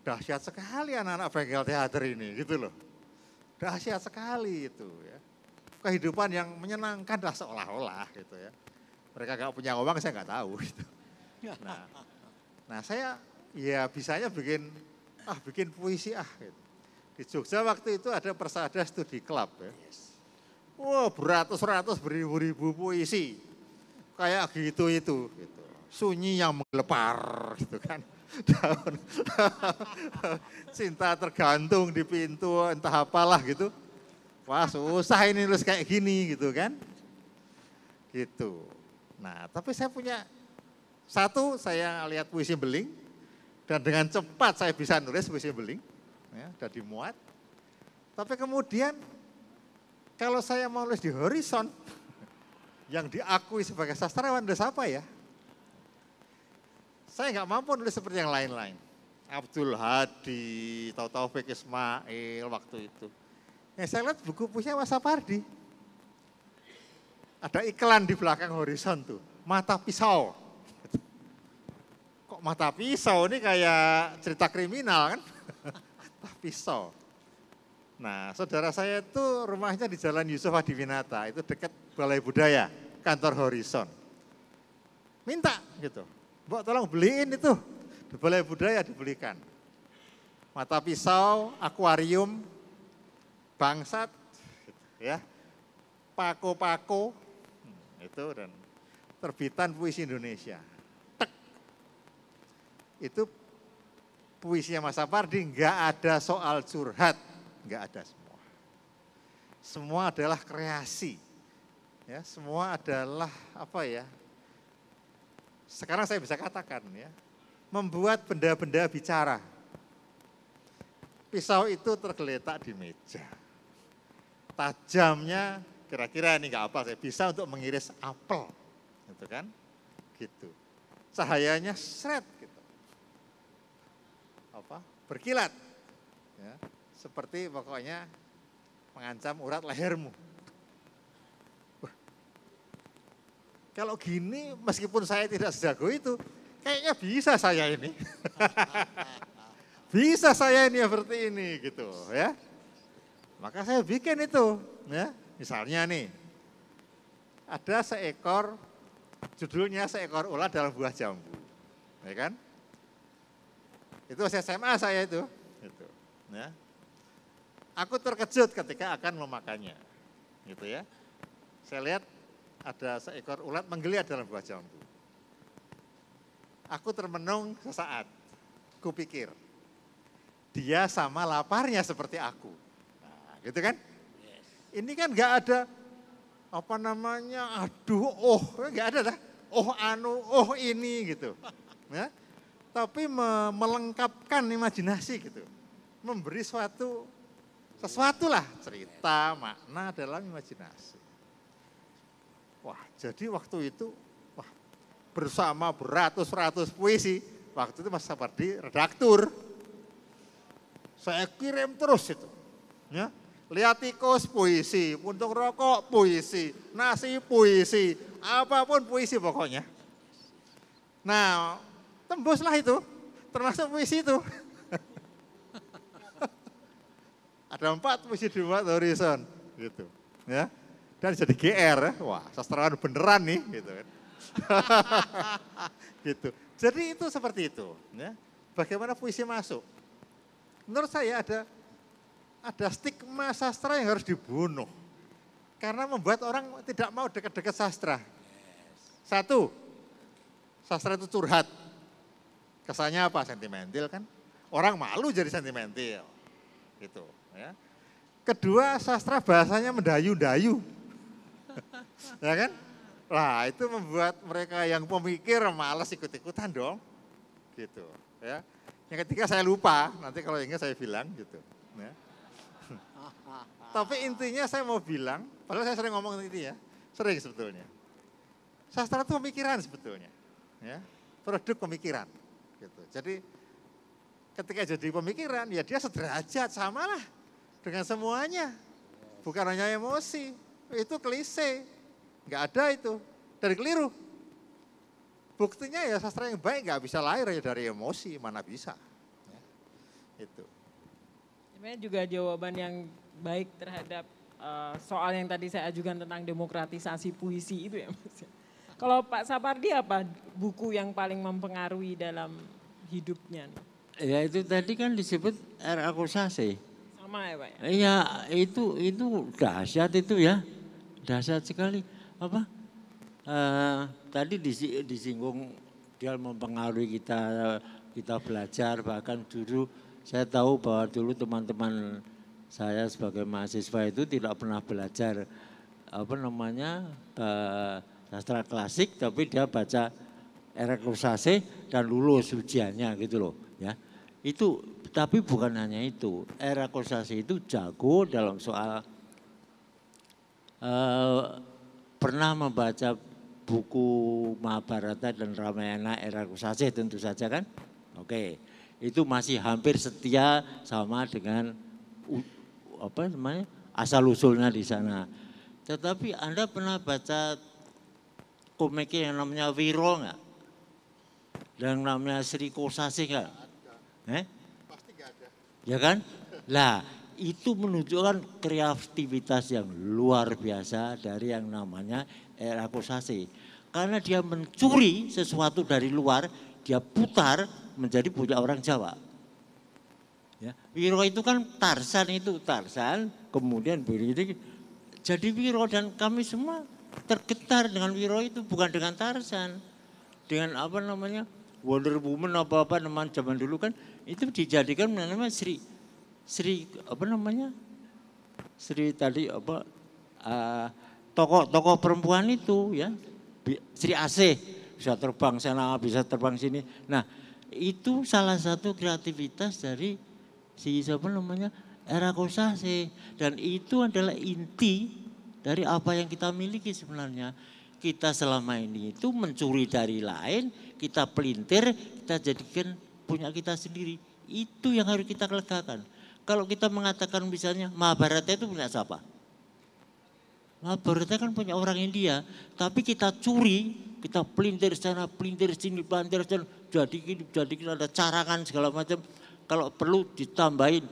dahsyat sekali anak-anak bengkel teater ini gitu loh. Dahsyat sekali itu ya. Kehidupan yang menyenangkan lah seolah-olah gitu ya. Mereka gak punya uang saya nggak tahu gitu. Nah, nah saya ya bisanya bikin ah bikin puisi ah gitu. Di Jogja waktu itu ada persada studi Klub ya. Wah wow, beratus-ratus beribu-ribu puisi. Kayak gitu itu gitu. Sunyi yang menggelepar gitu kan daun *laughs* cinta tergantung di pintu entah apalah gitu wah susah ini terus kayak gini gitu kan gitu nah tapi saya punya satu saya lihat puisi beling dan dengan cepat saya bisa nulis puisi beling ya sudah dimuat tapi kemudian kalau saya mau nulis di horizon yang diakui sebagai sastrawan ada siapa ya saya nggak mampu nulis seperti yang lain-lain. Abdul Hadi, Tau Taufik Ismail waktu itu. Ya, saya lihat buku punya Mas Sapardi. Ada iklan di belakang horizon tuh, mata pisau. Kok mata pisau ini kayak cerita kriminal kan? *laughs* mata pisau. Nah, saudara saya itu rumahnya di Jalan Yusuf Adiwinata, itu dekat Balai Budaya, kantor Horizon. Minta gitu, Mbak tolong beliin itu. Di Balai Budaya dibelikan. Mata pisau, akuarium, bangsat, ya, pako-pako, hmm, itu dan terbitan puisi Indonesia. Tek. Itu puisinya Mas Sapardi enggak ada soal curhat, enggak ada semua. Semua adalah kreasi, ya semua adalah apa ya sekarang saya bisa katakan ya, membuat benda-benda bicara. Pisau itu tergeletak di meja. Tajamnya kira-kira ini nggak apa saya bisa untuk mengiris apel, gitu kan? Gitu. Cahayanya seret gitu. Apa? Berkilat. Ya. Seperti pokoknya mengancam urat lehermu. Kalau gini, meskipun saya tidak sejago itu, kayaknya bisa saya ini. *laughs* bisa saya ini seperti ini gitu ya. Maka saya bikin itu ya. Misalnya nih, ada seekor judulnya seekor ular dalam buah jambu, ya kan? Itu SMA saya itu, itu, ya. Aku terkejut ketika akan memakannya, gitu ya. Saya lihat ada seekor ulat menggeliat dalam buah jambu. Aku termenung sesaat. Kupikir, dia sama laparnya seperti aku. Nah, gitu kan? Ini kan nggak ada apa namanya, aduh, oh, nggak ada dah. Oh anu, oh ini gitu. *laughs* Ya? Tapi me melengkapkan imajinasi gitu. Memberi suatu sesuatu lah cerita, makna dalam imajinasi. Wah, jadi waktu itu wah, bersama beratus-ratus puisi. Waktu itu Mas Sapardi redaktur. Saya kirim terus itu. Ya. Lihat tikus puisi, untuk rokok puisi, nasi puisi, apapun puisi pokoknya. Nah, tembuslah itu, termasuk puisi itu. *laughs* Ada empat puisi di Horizon, gitu. Ya, dan jadi GR ya. Wah, sastrawan beneran nih gitu kan. *laughs* gitu. Jadi itu seperti itu ya. Bagaimana puisi masuk? Menurut saya ada ada stigma sastra yang harus dibunuh. Karena membuat orang tidak mau dekat-dekat sastra. Satu, sastra itu curhat. Kesannya apa? Sentimental kan? Orang malu jadi sentimental. Gitu, ya. Kedua, sastra bahasanya mendayu-dayu ya kan? lah itu membuat mereka yang pemikir malas ikut-ikutan dong, gitu. Ya. Yang ketiga saya lupa, nanti kalau ingat saya bilang gitu. Ya. *laughs* Tapi intinya saya mau bilang, padahal saya sering ngomong itu ya, sering sebetulnya. Sastra itu pemikiran sebetulnya, ya produk pemikiran. Gitu. Jadi ketika jadi pemikiran, ya dia sederajat samalah dengan semuanya, bukan hanya emosi. Itu klise, Enggak ada itu. Dari keliru. Buktinya ya sastra yang baik nggak bisa lahir ya dari emosi, mana bisa. Ya, itu. Sebenarnya juga jawaban yang baik terhadap uh, soal yang tadi saya ajukan tentang demokratisasi puisi itu ya Mas. Kalau Pak Sapardi apa buku yang paling mempengaruhi dalam hidupnya? Nih? Ya itu tadi kan disebut R akusasi. Sama ya Pak? Ya iya, itu itu dahsyat itu ya. Dahsyat sekali apa uh, tadi disinggung dia mempengaruhi kita kita belajar bahkan dulu saya tahu bahwa dulu teman-teman saya sebagai mahasiswa itu tidak pernah belajar apa namanya uh, klasik tapi dia baca erekrusase dan lulus ujiannya gitu loh ya itu tapi bukan hanya itu erekrusase itu jago dalam soal uh, pernah membaca buku Mahabharata dan Ramayana era Kusase tentu saja kan? Oke, itu masih hampir setia sama dengan apa namanya asal usulnya di sana. Tetapi Anda pernah baca komik yang namanya Wiro nggak? Yang namanya Sri Kosasi nggak? Eh? Ya kan? Lah, itu menunjukkan kreativitas yang luar biasa dari yang namanya era kosasi. Karena dia mencuri sesuatu dari luar, dia putar menjadi punya orang Jawa. Ya, Wiro itu kan Tarsan itu Tarsan, kemudian begini jadi Wiro dan kami semua tergetar dengan Wiro itu bukan dengan Tarsan, dengan apa namanya Wonder Woman apa apa teman zaman dulu kan itu dijadikan namanya Sri Sri apa namanya? Sri tadi apa ah, tokoh toko uh, perempuan itu ya. Sri AC bisa terbang sana, bisa terbang sini. Nah, itu salah satu kreativitas dari si siapa namanya? Era Kosase dan itu adalah inti dari apa yang kita miliki sebenarnya kita selama ini itu mencuri dari lain, kita pelintir, kita jadikan punya kita sendiri. Itu yang harus kita legakan kalau kita mengatakan misalnya Mahabharata itu punya siapa? Mahabharata kan punya orang India, tapi kita curi, kita pelintir sana, pelintir sini, pelintir sana, jadi jadi ada carangan segala macam. Kalau perlu ditambahin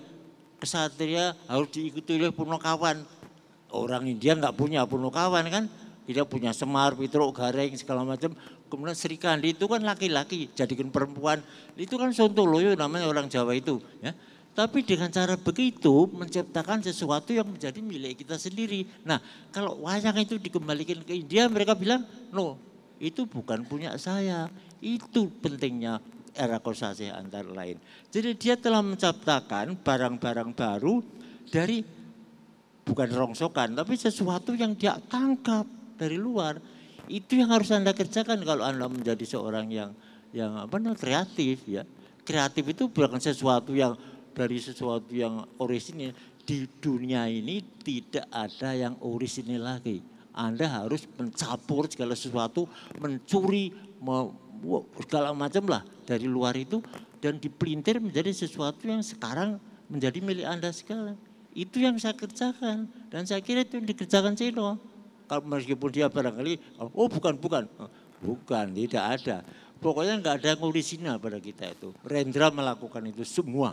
kesatria harus diikuti oleh punakawan. Orang India nggak punya punakawan kan, Kita punya semar, pitruk, gareng segala macam. Kemudian Sri Kandi itu kan laki-laki, jadikan perempuan. Itu kan sontoloyo namanya orang Jawa itu. Ya. Tapi dengan cara begitu menciptakan sesuatu yang menjadi milik kita sendiri. Nah kalau wayang itu dikembalikan ke India mereka bilang no itu bukan punya saya. Itu pentingnya era konsesi antara lain. Jadi dia telah menciptakan barang-barang baru dari bukan rongsokan tapi sesuatu yang dia tangkap dari luar. Itu yang harus Anda kerjakan kalau Anda menjadi seorang yang yang apa namanya kreatif ya. Kreatif itu bukan sesuatu yang dari sesuatu yang orisinil di dunia ini tidak ada yang orisinil lagi. Anda harus mencampur segala sesuatu, mencuri segala macam lah dari luar itu dan dipelintir menjadi sesuatu yang sekarang menjadi milik Anda sekarang. Itu yang saya kerjakan dan saya kira itu yang dikerjakan Cino. Kalau meskipun dia barangkali, oh bukan, bukan. Oh, bukan, tidak ada. Pokoknya nggak ada yang orisinal pada kita itu. Rendra melakukan itu semua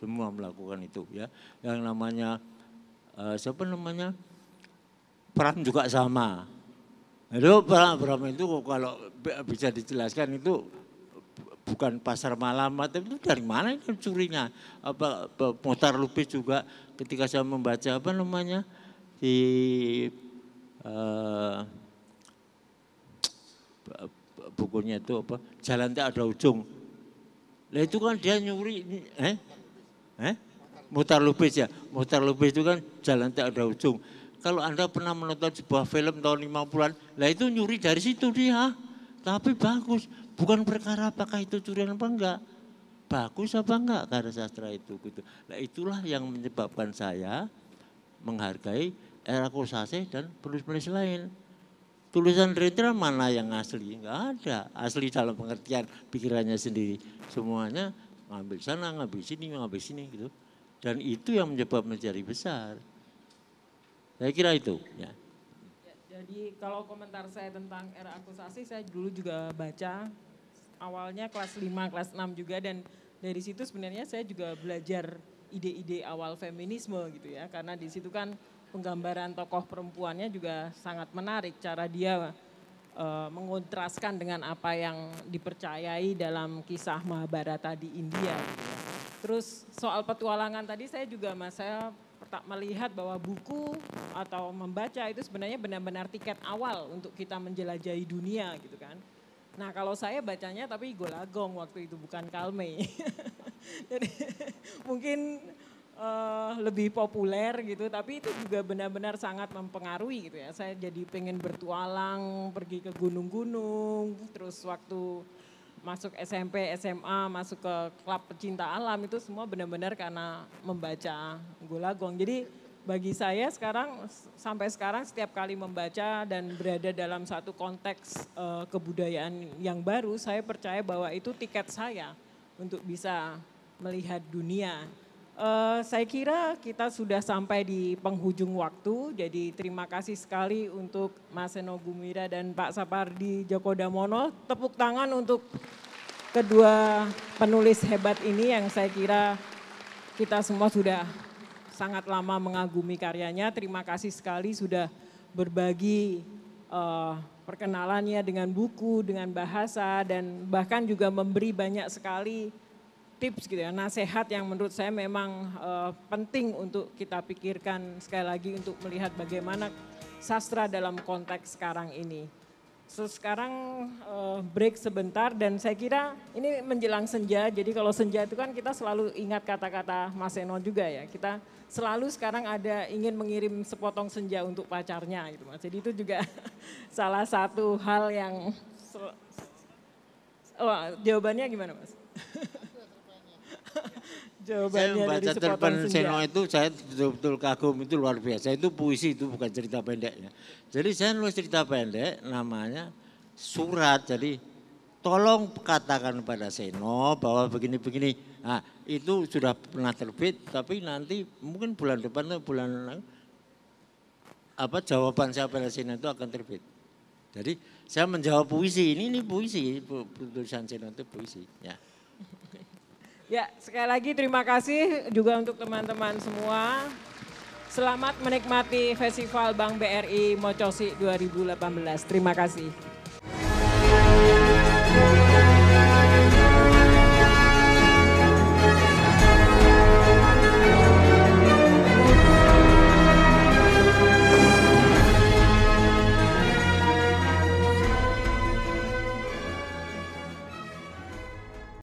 semua melakukan itu ya. Yang namanya uh, siapa namanya? Pram juga sama. Itu Pram itu kalau bisa dijelaskan itu bukan pasar malam, tapi itu dari mana itu curinya? Apa motor lupis juga ketika saya membaca apa namanya di uh, bukunya itu apa? Jalan tak ada ujung. Nah itu kan dia nyuri, eh? Eh? Mutar lubis ya. Mutar lubis itu kan jalan tak ada ujung. Kalau Anda pernah menonton sebuah film tahun 50-an, lah itu nyuri dari situ dia. Tapi bagus. Bukan perkara apakah itu curian apa enggak. Bagus apa enggak karya sastra itu. Gitu. Nah itulah yang menyebabkan saya menghargai era Kosase dan penulis-penulis lain. Tulisan Rendra mana yang asli? Enggak ada. Asli dalam pengertian pikirannya sendiri. Semuanya ngambil sana, ngambil sini, ngambil sini gitu. Dan itu yang menyebab menjadi besar. Saya kira itu. Ya. ya. Jadi kalau komentar saya tentang era akusasi, saya dulu juga baca awalnya kelas 5, kelas 6 juga dan dari situ sebenarnya saya juga belajar ide-ide awal feminisme gitu ya karena di situ kan penggambaran tokoh perempuannya juga sangat menarik cara dia uh, mengontraskan dengan apa yang dipercayai dalam kisah Mahabharata di India. Terus soal petualangan tadi saya juga mas saya tak melihat bahwa buku atau membaca itu sebenarnya benar-benar tiket awal untuk kita menjelajahi dunia gitu kan. Nah kalau saya bacanya tapi Golagong waktu itu bukan Kalme. *laughs* Jadi mungkin uh, lebih populer gitu, tapi itu juga benar-benar sangat mempengaruhi gitu ya. Saya jadi pengen bertualang, pergi ke gunung-gunung, terus waktu masuk SMP, SMA, masuk ke klub pecinta alam itu semua benar-benar karena membaca gulagong Jadi bagi saya sekarang sampai sekarang setiap kali membaca dan berada dalam satu konteks uh, kebudayaan yang baru, saya percaya bahwa itu tiket saya untuk bisa melihat dunia Uh, saya kira kita sudah sampai di penghujung waktu, jadi terima kasih sekali untuk Mas Eno Gumira dan Pak Sapardi Joko Damono. Tepuk tangan untuk kedua penulis hebat ini yang saya kira kita semua sudah sangat lama mengagumi karyanya. Terima kasih sekali sudah berbagi uh, perkenalannya dengan buku, dengan bahasa, dan bahkan juga memberi banyak sekali tips gitu ya, nasihat yang menurut saya memang uh, penting untuk kita pikirkan sekali lagi untuk melihat bagaimana sastra dalam konteks sekarang ini. So, sekarang uh, break sebentar dan saya kira ini menjelang senja. Jadi kalau senja itu kan kita selalu ingat kata-kata Mas Eno juga ya. Kita selalu sekarang ada ingin mengirim sepotong senja untuk pacarnya gitu Mas. Jadi itu juga *laughs* salah satu hal yang Oh, jawabannya gimana Mas? *laughs* saya membaca cerpen Seno itu saya betul-betul kagum itu luar biasa. Itu puisi itu bukan cerita pendeknya. Jadi saya nulis cerita pendek namanya surat. Jadi tolong katakan pada Seno bahwa begini-begini. Nah, itu sudah pernah terbit tapi nanti mungkin bulan depan atau bulan apa jawaban saya pada Seno itu akan terbit. Jadi saya menjawab puisi ini ini puisi tulisan Seno itu puisi ya. Ya, sekali lagi terima kasih juga untuk teman-teman semua. Selamat menikmati Festival Bank BRI Mocosi 2018. Terima kasih.